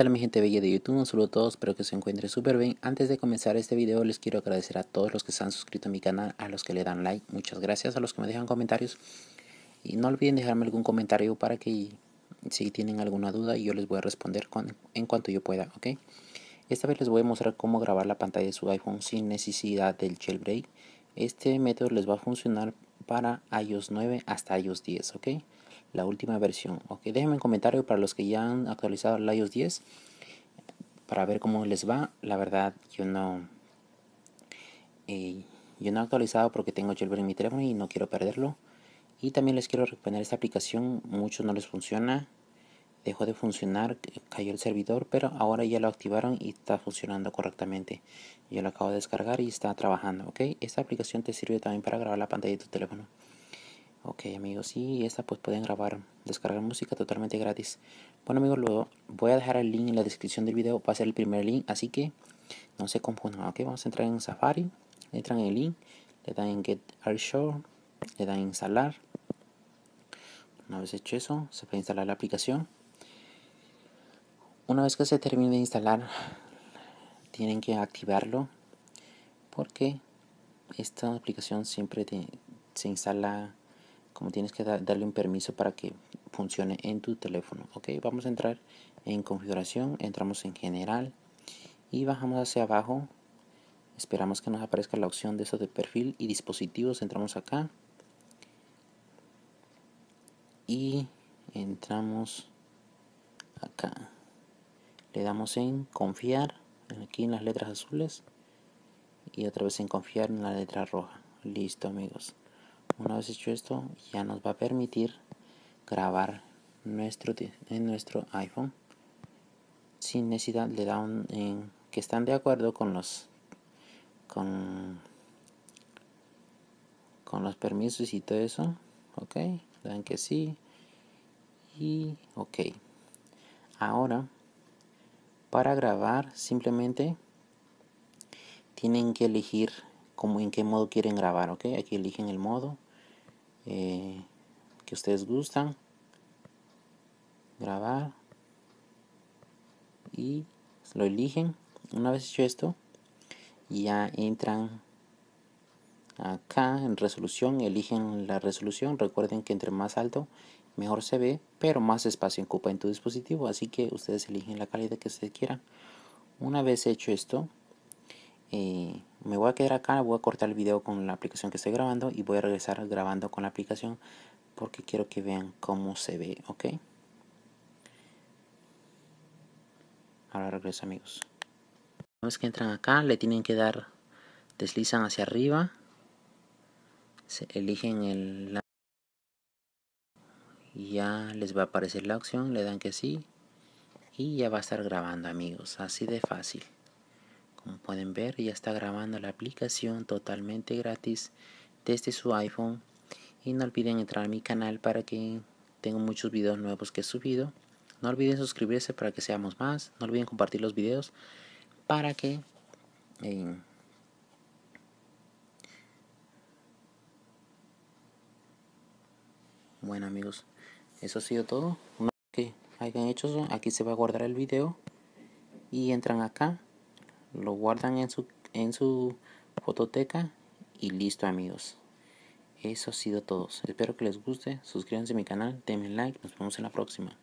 Hola mi gente bella de YouTube? Un saludo a todos, espero que se encuentre súper bien. Antes de comenzar este video les quiero agradecer a todos los que se han suscrito a mi canal, a los que le dan like, muchas gracias, a los que me dejan comentarios. Y no olviden dejarme algún comentario para que si tienen alguna duda yo les voy a responder en cuanto yo pueda, ¿ok? Esta vez les voy a mostrar cómo grabar la pantalla de su iPhone sin necesidad del jailbreak. Este método les va a funcionar para iOS 9 hasta iOS 10, ¿ok? la última versión. Ok, déjenme en comentario para los que ya han actualizado el iOS 10 para ver cómo les va. La verdad, yo no. Eh, yo no he actualizado porque tengo jailbreak en mi teléfono y no quiero perderlo. Y también les quiero recomendar esta aplicación. mucho no les funciona. Dejó de funcionar, cayó el servidor, pero ahora ya lo activaron y está funcionando correctamente. Yo lo acabo de descargar y está trabajando, ¿ok? Esta aplicación te sirve también para grabar la pantalla de tu teléfono. Ok amigos, y esta pues pueden grabar, descargar música totalmente gratis. Bueno amigos, luego voy a dejar el link en la descripción del video, va a ser el primer link, así que no se confundan. Ok, vamos a entrar en Safari, entran en el link, le dan en Get Show le dan en Instalar. Una vez hecho eso, se puede instalar la aplicación. Una vez que se termine de instalar, tienen que activarlo porque esta aplicación siempre se instala como tienes que darle un permiso para que funcione en tu teléfono ok vamos a entrar en configuración entramos en general y bajamos hacia abajo esperamos que nos aparezca la opción de eso de perfil y dispositivos entramos acá y entramos acá le damos en confiar aquí en las letras azules y otra vez en confiar en la letra roja listo amigos una vez hecho esto, ya nos va a permitir grabar nuestro, en nuestro iPhone sin necesidad le dan un que están de acuerdo con los con con los permisos y todo eso ok le dan que sí y ok ahora para grabar simplemente tienen que elegir como en qué modo quieren grabar ok aquí eligen el modo eh, que ustedes gustan grabar y lo eligen una vez hecho esto ya entran acá en resolución eligen la resolución recuerden que entre más alto mejor se ve pero más espacio ocupa en tu dispositivo así que ustedes eligen la calidad que ustedes quieran una vez hecho esto me voy a quedar acá, voy a cortar el video con la aplicación que estoy grabando y voy a regresar grabando con la aplicación porque quiero que vean cómo se ve, ¿ok? Ahora regreso amigos. Una vez que entran acá, le tienen que dar, deslizan hacia arriba, eligen el ya les va a aparecer la opción, le dan que sí y ya va a estar grabando amigos, así de fácil pueden ver, ya está grabando la aplicación totalmente gratis desde su iPhone. Y no olviden entrar a mi canal para que tengo muchos videos nuevos que he subido. No olviden suscribirse para que seamos más. No olviden compartir los videos para que... Eh, bueno amigos, eso ha sido todo. Una vez que hayan hecho aquí se va a guardar el video. Y entran acá lo guardan en su, en su fototeca y listo amigos. Eso ha sido todo. Espero que les guste. Suscríbanse a mi canal, denme like. Nos vemos en la próxima.